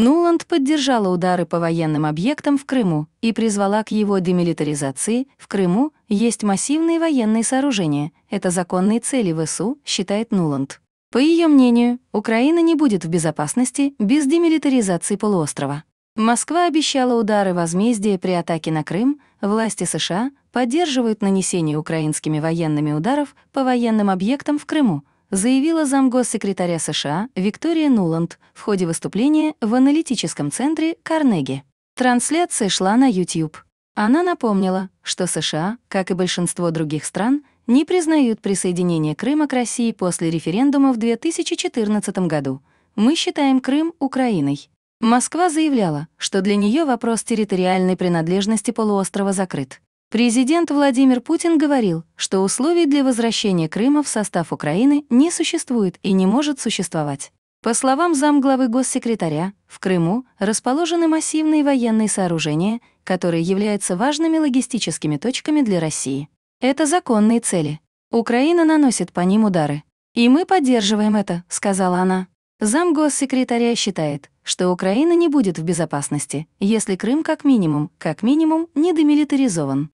Нуланд поддержала удары по военным объектам в Крыму и призвала к его демилитаризации. В Крыму есть массивные военные сооружения. Это законные цели ВСУ, считает Нуланд. По ее мнению, Украина не будет в безопасности без демилитаризации полуострова. Москва обещала удары возмездия при атаке на Крым, власти США поддерживают нанесение украинскими военными ударов по военным объектам в Крыму, заявила замгоссекретаря США Виктория Нуланд в ходе выступления в аналитическом центре Карнеги. Трансляция шла на YouTube. Она напомнила, что США, как и большинство других стран, не признают присоединение Крыма к России после референдума в 2014 году. Мы считаем Крым Украиной. Москва заявляла, что для нее вопрос территориальной принадлежности полуострова закрыт. Президент Владимир Путин говорил, что условий для возвращения Крыма в состав Украины не существует и не может существовать. По словам замглавы госсекретаря, в Крыму расположены массивные военные сооружения, которые являются важными логистическими точками для России. Это законные цели. Украина наносит по ним удары. «И мы поддерживаем это», — сказала она. Зам госсекретаря считает, что Украина не будет в безопасности, если Крым как минимум, как минимум, не демилитаризован.